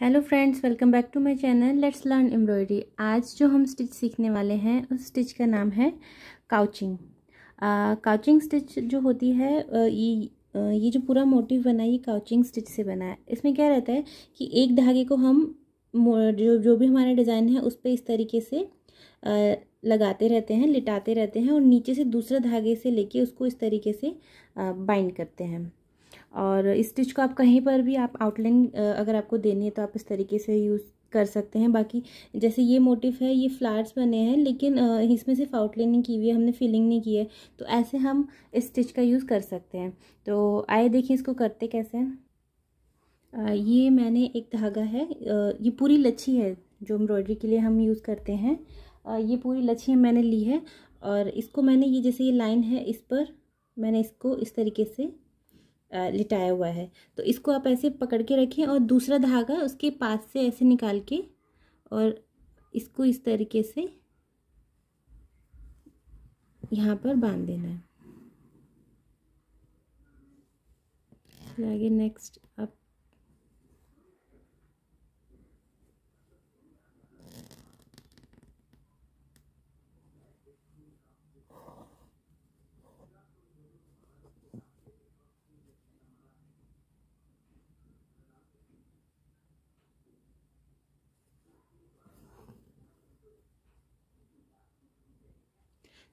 hello friends welcome back to my channel let's learn embroidery आज जो हम stitch सीखने वाले हैं उस स्टिच का नाम है काउचिंग काउचिंग स्टिच जो होती है ये ये जो पूरा मोटिव बना है ये काउचिंग स्टिच से बना है इसमें क्या रहता है कि एक धागे को हम जो जो भी हमारा डिज़ाइन है उस पर इस तरीके से लगाते रहते हैं लिटाते रहते हैं और नीचे से दूसरे धागे से लेके उसको इस तरीके से बाइंड करते हैं और स्टिच को आप कहीं पर भी आप आउटलाइन अगर आपको देनी है तो आप इस तरीके से यूज़ कर सकते हैं बाकी जैसे ये मोटिफ है ये फ्लावर्स बने हैं लेकिन इसमें सिर्फ आउटलाइन नहीं की हुई है हमने फिलिंग नहीं की है तो ऐसे हम इस स्टिच का यूज़ कर सकते हैं तो आए देखिए इसको करते कैसे हैं ये मैंने एक धागा है ये पूरी लच्छी है जो एम्ब्रॉयडरी के लिए हम यूज़ करते हैं ये पूरी लच्छी मैंने ली है और इसको मैंने ये जैसे ये लाइन है इस पर मैंने इसको इस तरीके से लिटाया हुआ है तो इसको आप ऐसे पकड़ के रखें और दूसरा धागा उसके पास से ऐसे निकाल के और इसको इस तरीके से यहाँ पर बांध देना है आगे नेक्स्ट आप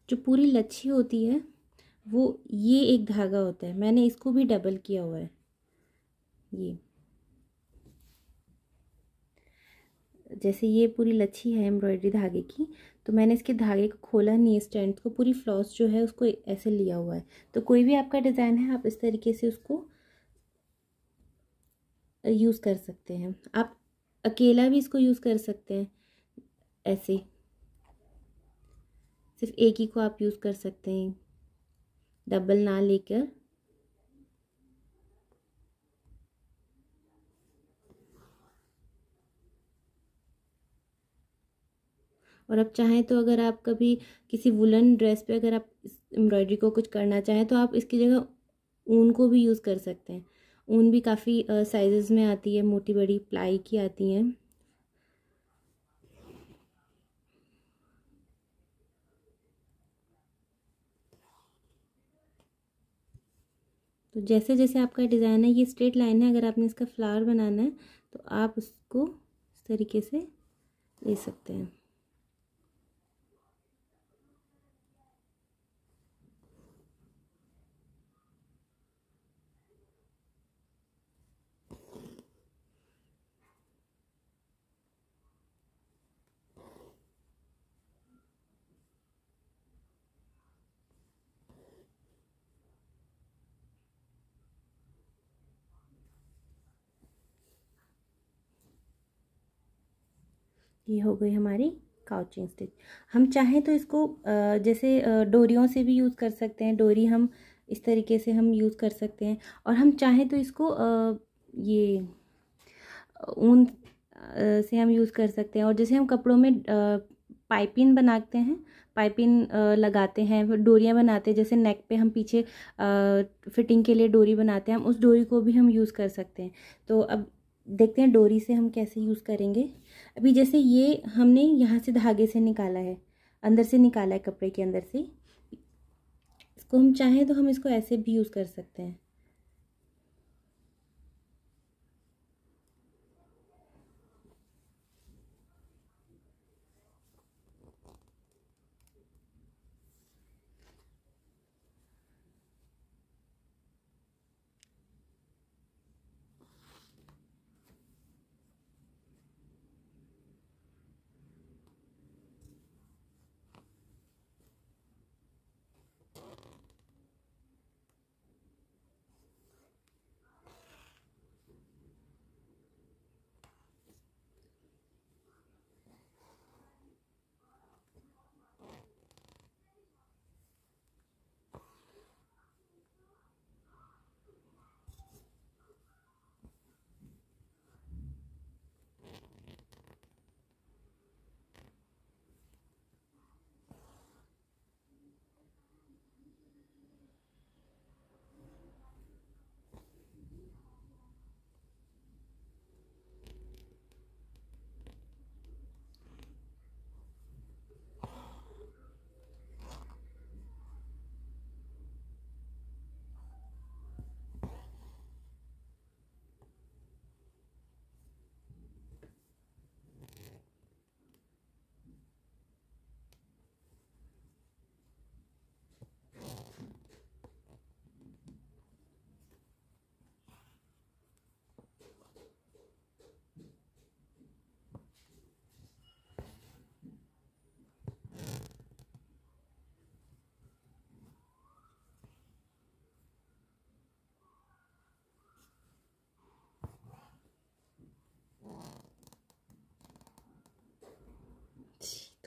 जो पूरी लच्छी होती है वो ये एक धागा होता है मैंने इसको भी डबल किया हुआ है ये जैसे ये पूरी लच्छी है एम्ब्रॉयडरी धागे की तो मैंने इसके धागे को खोला नहीं है स्टैंड को पूरी फ्लॉस जो है उसको ऐसे लिया हुआ है तो कोई भी आपका डिज़ाइन है आप इस तरीके से उसको यूज़ कर सकते हैं आप अकेला भी इसको यूज़ कर सकते हैं ऐसे सिर्फ एक ही को आप यूज़ कर सकते हैं डबल ना लेकर और आप चाहें तो अगर आप कभी किसी वुलन ड्रेस पे अगर आप एम्ब्रॉयडरी को कुछ करना चाहें तो आप इसकी जगह ऊन को भी यूज़ कर सकते हैं ऊन भी काफ़ी साइज़ में आती है मोटी बड़ी प्लाई की आती हैं तो जैसे जैसे आपका डिज़ाइन है ये स्ट्रेट लाइन है अगर आपने इसका फ्लावर बनाना है तो आप उसको इस तरीके से ले सकते हैं ये हो गई हमारी काउचिंग स्टिच हम चाहें तो इसको जैसे डोरियों से भी यूज़ कर सकते हैं डोरी हम इस तरीके से हम यूज़ कर सकते हैं और हम चाहें तो इसको ये ऊन से हम यूज़ कर सकते हैं और जैसे हम कपड़ों में पाइपिन बनाते हैं पाइपिन लगाते हैं डोरियाँ बनाते हैं जैसे नेक पे हम पीछे फिटिंग के लिए डोरी बनाते हैं हम उस डोरी को भी हम यूज़ कर सकते हैं तो अब देखते हैं डोरी से हम कैसे यूज़ करेंगे अभी जैसे ये हमने यहाँ से धागे से निकाला है अंदर से निकाला है कपड़े के अंदर से इसको हम चाहें तो हम इसको ऐसे भी यूज़ कर सकते हैं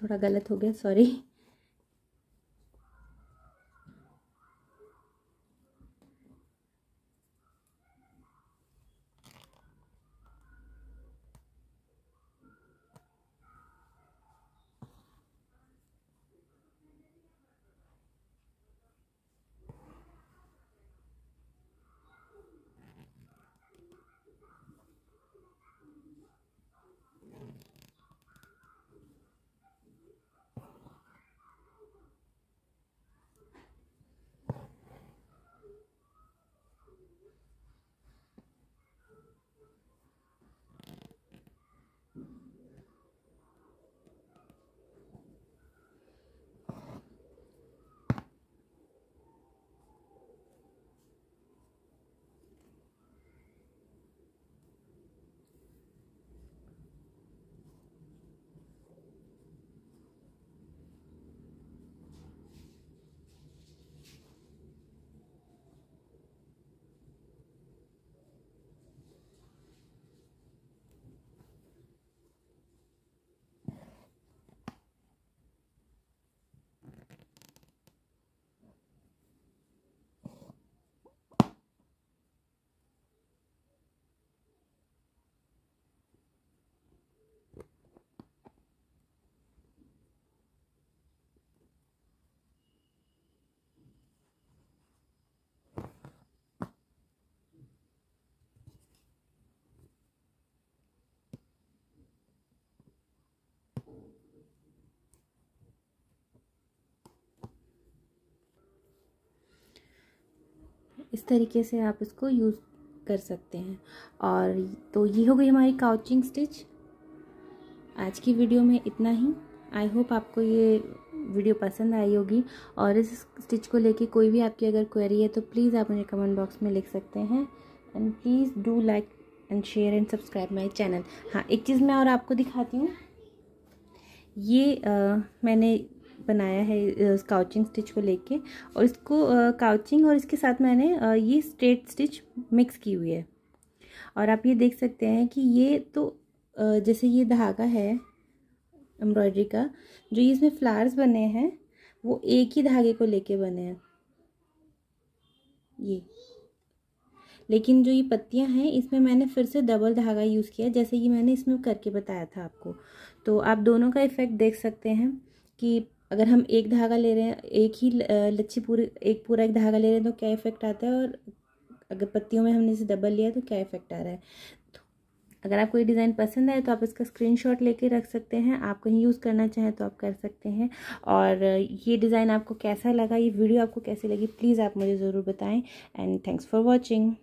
थोड़ा गलत हो गया सॉरी इस तरीके से आप इसको यूज़ कर सकते हैं और तो ये हो गई हमारी काउचिंग स्टिच आज की वीडियो में इतना ही आई होप आपको ये वीडियो पसंद आई होगी और इस स्टिच को लेके कोई भी आपकी अगर क्वेरी है तो प्लीज़ आप मुझे कमेंट बॉक्स में लिख सकते हैं and please do like and share and subscribe my channel हाँ एक चीज़ मैं और आपको दिखाती हूँ ये आ, मैंने बनाया है काउचिंग स्टिच को लेके और इसको काउचिंग और इसके साथ मैंने ये स्ट्रेट स्टिच मिक्स की हुई है और आप ये देख सकते हैं कि ये तो जैसे ये धागा है एम्ब्रॉयडरी का जो इसमें फ्लावर्स बने हैं वो एक ही धागे को लेके बने हैं ये लेकिन जो ये पत्तियां हैं इसमें मैंने फिर से डबल धागा यूज़ किया जैसे कि मैंने इसमें करके बताया था आपको तो आप दोनों का इफ़ेक्ट देख सकते हैं कि अगर हम एक धागा ले रहे हैं एक ही लच्छी पूरी एक पूरा एक धागा ले रहे हैं तो क्या इफेक्ट आता है और अगर पत्तियों में हमने इसे डबल लिया तो क्या इफेक्ट आ रहा है तो अगर आपको ये डिज़ाइन पसंद आए तो आप इसका स्क्रीनशॉट लेके रख सकते हैं आप कहीं यूज़ करना चाहें तो आप कर सकते हैं और ये डिज़ाइन आपको कैसा लगा ये वीडियो आपको कैसी लगी प्लीज़ आप मुझे ज़रूर बताएँ एंड थैंक्स फॉर वॉचिंग